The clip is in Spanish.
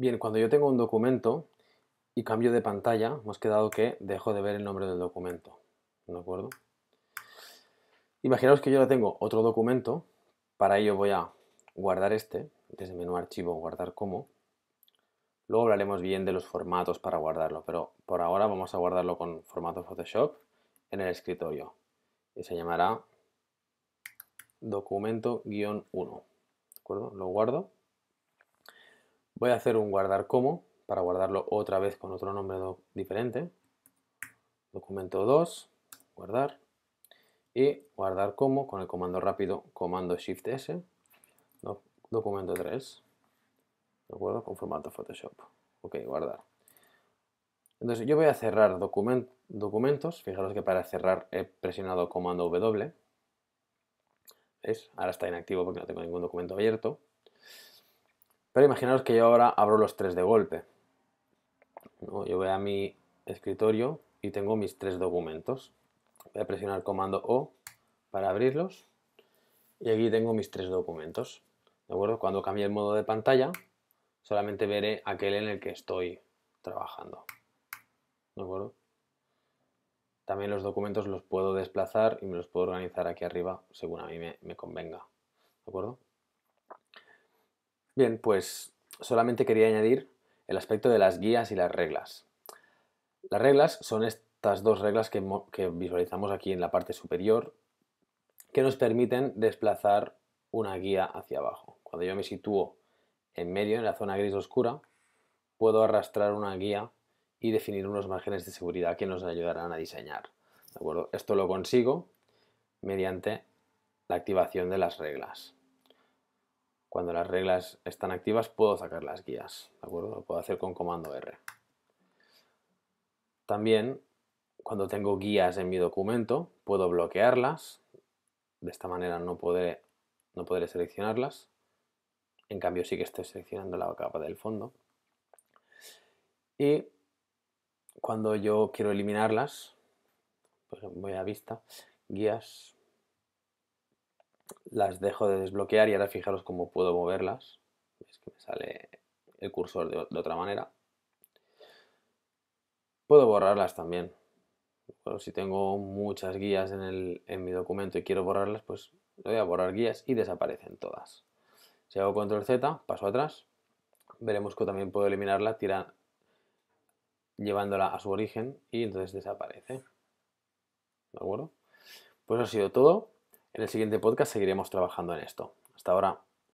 Bien, cuando yo tengo un documento y cambio de pantalla, hemos quedado que dejo de ver el nombre del documento. ¿De acuerdo? Imaginaos que yo ahora tengo otro documento. Para ello voy a guardar este, desde el menú archivo, guardar como. Luego hablaremos bien de los formatos para guardarlo, pero por ahora vamos a guardarlo con formato Photoshop en el escritorio. Y se llamará documento-1. ¿De acuerdo? Lo guardo Voy a hacer un guardar como para guardarlo otra vez con otro nombre diferente. Documento 2, guardar. Y guardar como con el comando rápido, comando Shift S. documento 3, ¿de acuerdo? Con formato Photoshop. Ok, guardar. Entonces yo voy a cerrar documentos. Fijaros que para cerrar he presionado comando W. ¿Ves? Ahora está inactivo porque no tengo ningún documento abierto. Pero imaginaros que yo ahora abro los tres de golpe. Yo voy a mi escritorio y tengo mis tres documentos. Voy a presionar comando O para abrirlos. Y aquí tengo mis tres documentos. ¿De acuerdo? Cuando cambie el modo de pantalla, solamente veré aquel en el que estoy trabajando. ¿De acuerdo? También los documentos los puedo desplazar y me los puedo organizar aquí arriba según a mí me, me convenga. ¿De acuerdo? Bien, pues solamente quería añadir el aspecto de las guías y las reglas. Las reglas son estas dos reglas que, visualizamos aquí en la parte superior que nos permiten desplazar una guía hacia abajo. Cuando yo me sitúo en medio, en la zona gris oscura, puedo arrastrar una guía y definir unos márgenes de seguridad que nos ayudarán a diseñar. ¿De acuerdo? Esto lo consigo mediante la activación de las reglas. Cuando las reglas están activas puedo sacar las guías, ¿de acuerdo? Lo puedo hacer con comando R. También, cuando tengo guías en mi documento, puedo bloquearlas. De esta manera no podré, no seleccionarlas. En cambio sí que estoy seleccionando la capa del fondo. Y cuando yo quiero eliminarlas, pues voy a vista, guías, las dejo de desbloquear y ahora fijaros cómo puedo moverlas. Es que me sale el cursor de, otra manera. Puedo borrarlas también. si tengo muchas guías en, mi documento y quiero borrarlas, pues voy a borrar guías y desaparecen todas. Si hago control Z, paso atrás, veremos que también puedo eliminarla tira, llevándola a su origen y entonces desaparece. ¿De acuerdo? Pues ha sido todo. En el siguiente podcast seguiremos trabajando en esto. Hasta ahora.